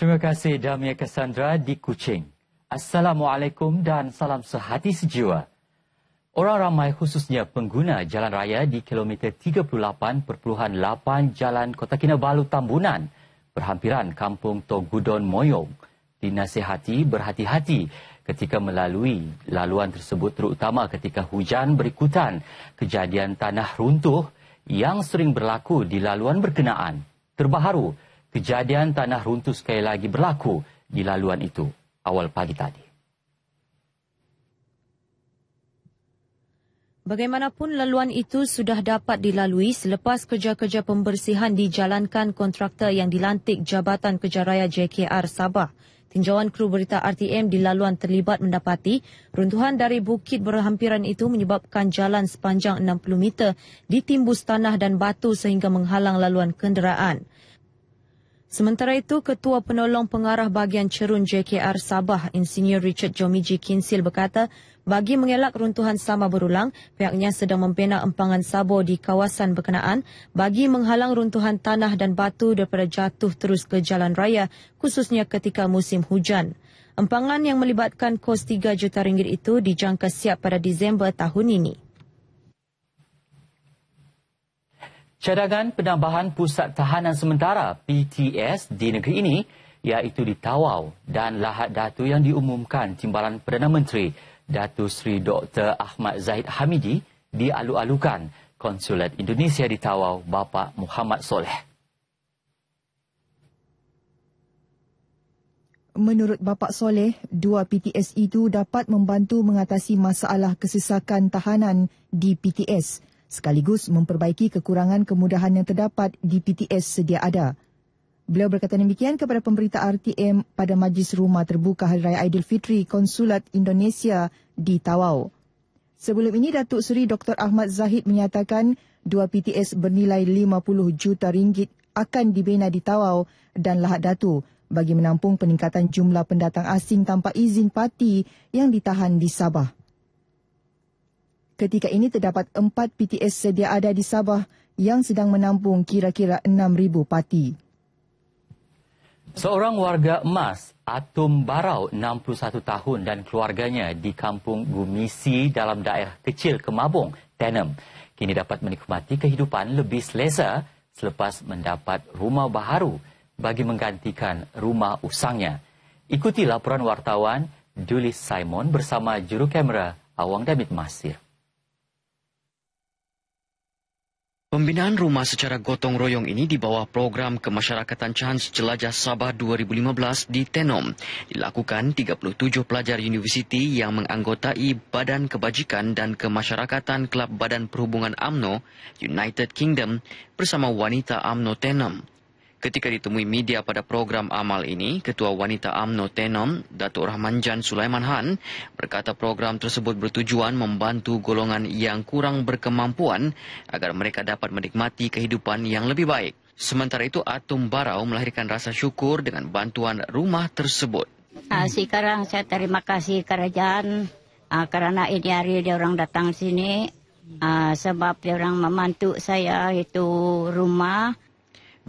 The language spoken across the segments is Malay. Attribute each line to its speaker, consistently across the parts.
Speaker 1: Terima kasih Damia Cassandra di Kuching. Assalamualaikum dan salam sehati sejiwa. Orang ramai khususnya pengguna jalan raya di kilometer 38.8 Jalan Kota Kinabalu Tambunan berhampiran Kampung Togudon Moyong dinasihati berhati-hati ketika melalui laluan tersebut terutama ketika hujan berikutan kejadian tanah runtuh yang sering berlaku di laluan berkenaan. Terbaharu, kejadian tanah runtuh sekali lagi berlaku di laluan itu awal pagi tadi.
Speaker 2: Bagaimanapun laluan itu sudah dapat dilalui selepas kerja-kerja pembersihan dijalankan kontraktor yang dilantik Jabatan Kerja Raya JKR Sabah. Tinjauan kru berita RTM di laluan terlibat mendapati runtuhan dari bukit berhampiran itu menyebabkan jalan sepanjang 60 meter ditimbus tanah dan batu sehingga menghalang laluan kenderaan. Sementara itu, Ketua Penolong Pengarah Bahagian Cerun JKR Sabah, Insinyur Richard Jomiji Kinsil berkata, bagi mengelak runtuhan sama berulang, pihaknya sedang membina empangan sabo di kawasan berkenaan bagi menghalang runtuhan tanah dan batu daripada jatuh terus ke jalan raya, khususnya ketika musim hujan. Empangan yang melibatkan kos 3 juta ringgit itu dijangka siap pada Disember tahun ini.
Speaker 1: Cadangan penambahan pusat tahanan sementara PTS di negeri ini iaitu di Tawau dan Lahad Datu yang diumumkan Timbalan Perdana Menteri Datu Sri Dr. Ahmad Zahid Hamidi dialu-alukan Konsulat Indonesia di Tawau Bapak Muhammad Soleh.
Speaker 3: Menurut Bapak Soleh, dua PTS itu dapat membantu mengatasi masalah kesesakan tahanan di PTS sekaligus memperbaiki kekurangan kemudahan yang terdapat di PTS sedia ada. Beliau berkata demikian kepada pemberita RTM pada Majlis Rumah Terbuka Hari Raya Aidilfitri Konsulat Indonesia di Tawau. Sebelum ini, Datuk Seri Dr. Ahmad Zahid menyatakan dua PTS bernilai RM50 juta ringgit akan dibina di Tawau dan Lahat Datu bagi menampung peningkatan jumlah pendatang asing tanpa izin parti yang ditahan di Sabah. Ketika ini terdapat 4 PTS sedia ada di Sabah yang sedang menampung kira-kira 6,000 parti.
Speaker 1: Seorang warga emas, Atum Barau, 61 tahun dan keluarganya di kampung Gumisi dalam daerah kecil Kemabung, Tenem. Kini dapat menikmati kehidupan lebih selesa selepas mendapat rumah baharu bagi menggantikan rumah usangnya. Ikuti laporan wartawan Julie Simon bersama juru kamera Awang Damit Masir.
Speaker 4: Pembinaan rumah secara gotong royong ini di bawah program kemasyarakatan Chance Jelajah Sabah 2015 di Tenom dilakukan 37 pelajar universiti yang menganggotai Badan Kebajikan dan Kemasyarakatan Kelab Badan Perhubungan AMNO United Kingdom bersama wanita AMNO Tenom Ketika ditemui media pada program amal ini, Ketua Wanita AMNO Tenom, Datuk Rahman Jan Sulaiman Han, berkata program tersebut bertujuan membantu golongan yang kurang berkemampuan agar mereka dapat menikmati kehidupan yang lebih baik. Sementara itu, Atum Barau melahirkan rasa syukur dengan bantuan rumah tersebut.
Speaker 3: Nah, sekarang saya terima kasih kerajaan uh, kerana ini hari dia orang datang sini uh, sebab dia orang memantuk saya itu rumah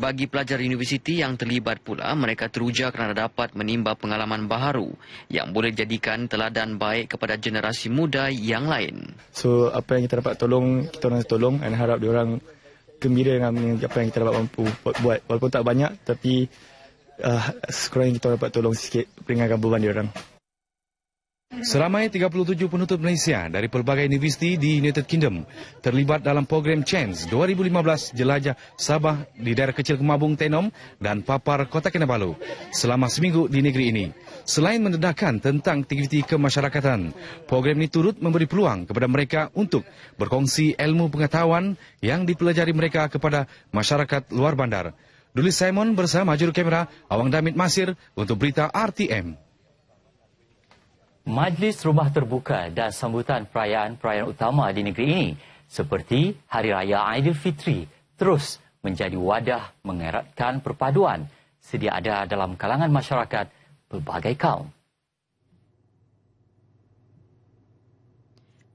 Speaker 4: bagi pelajar universiti yang terlibat pula, mereka teruja kerana dapat menimba pengalaman baharu yang boleh jadikan teladan baik kepada generasi muda yang lain.
Speaker 1: So, apa yang kita dapat tolong, kita orang tolong dan harap orang gembira dengan apa yang kita dapat mampu buat. Walaupun tak banyak, tapi uh, sekurang kita dapat tolong sikit peringatkan beban diorang. orang. Seramai 37 penutup Malaysia dari pelbagai universiti di United Kingdom terlibat dalam program CHANCE 2015 Jelajah Sabah di daerah kecil Kemabung Tenom dan Papar Kota Kinabalu selama seminggu di negeri ini. Selain mendedahkan tentang aktiviti kemasyarakatan, program ini turut memberi peluang kepada mereka untuk berkongsi ilmu pengetahuan yang dipelajari mereka kepada masyarakat luar bandar. Duli Simon bersama juru kamera Awang Damit Masir untuk berita RTM. Majlis Rumah Terbuka dan sambutan perayaan-perayaan utama di negeri ini seperti Hari Raya Aidilfitri terus menjadi wadah mengeratkan perpaduan sedia ada dalam kalangan masyarakat pelbagai kaum.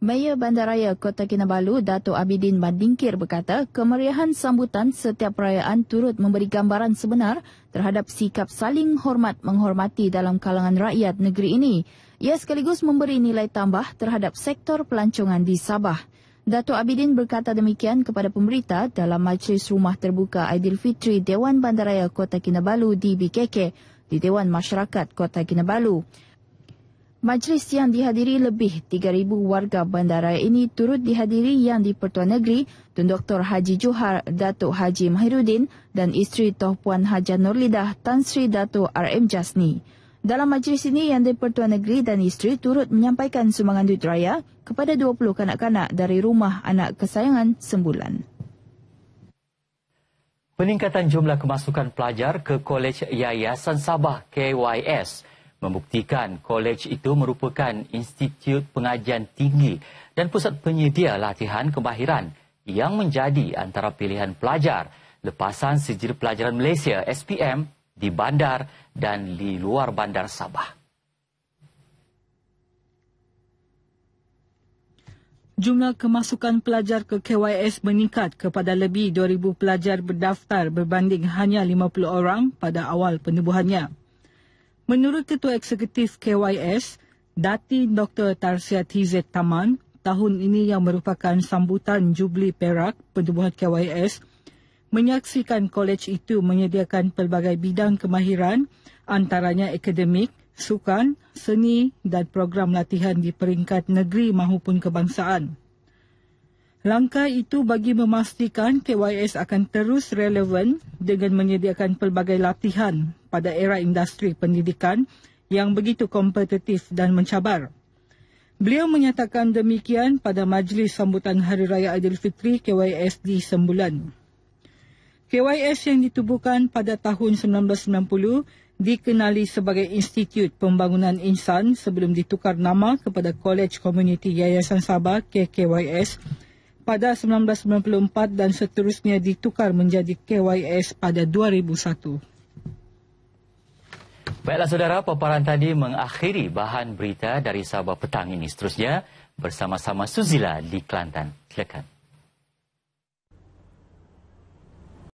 Speaker 2: Mayor Bandaraya Kota Kinabalu, Dato' Abidin Bandingkir berkata, kemeriahan sambutan setiap perayaan turut memberi gambaran sebenar terhadap sikap saling hormat menghormati dalam kalangan rakyat negeri ini. Ia sekaligus memberi nilai tambah terhadap sektor pelancongan di Sabah. Dato' Abidin berkata demikian kepada pemberita dalam Majlis Rumah Terbuka Aidilfitri Dewan Bandaraya Kota Kinabalu di BKK di Dewan Masyarakat Kota Kinabalu. Majlis yang dihadiri lebih 3,000 warga bandaraya ini turut dihadiri yang di-Pertua Negeri, Tun Dr. Haji Johar, Datuk Haji Mahirudin dan isteri Toh Puan Haja Nurlidah Tan Sri Datuk RM Jasni. Dalam majlis ini, yang di-Pertua Negeri dan isteri turut menyampaikan sumbangan duit raya kepada 20 kanak-kanak dari rumah anak kesayangan sembulan.
Speaker 1: Peningkatan jumlah kemasukan pelajar ke Kolej Yayasan Sabah KYS – membuktikan kolej itu merupakan institut pengajian tinggi dan pusat penyedia latihan kemahiran yang menjadi antara pilihan pelajar lepasan sejir pelajaran Malaysia SPM di bandar dan di luar bandar Sabah.
Speaker 3: Jumlah kemasukan pelajar ke KYS meningkat kepada lebih 2,000 pelajar berdaftar berbanding hanya 50 orang pada awal penubuhannya. Menurut Ketua Eksekutif KYS, Dati Dr. Tarsia TZ Taman, tahun ini yang merupakan sambutan Jubli Perak Pertubuhan KYS, menyaksikan kolej itu menyediakan pelbagai bidang kemahiran antaranya akademik, sukan, seni dan program latihan di peringkat negeri maupun kebangsaan. Langkah itu bagi memastikan KYS akan terus relevan dengan menyediakan pelbagai latihan pada era industri pendidikan yang begitu kompetitif dan mencabar. Beliau menyatakan demikian pada majlis sambutan Hari Raya Aidilfitri KYS di Sembulan. KYS yang ditubuhkan pada tahun 1990 dikenali sebagai Institut Pembangunan Insan sebelum ditukar nama kepada College Community Yayasan Sabah KKYS pada 1994 dan seterusnya ditukar menjadi KYS pada 2001.
Speaker 1: Baiklah saudara, paparan tadi mengakhiri bahan berita dari Sabah Petang ini seterusnya bersama-sama Suzila di Kelantan. Silakan.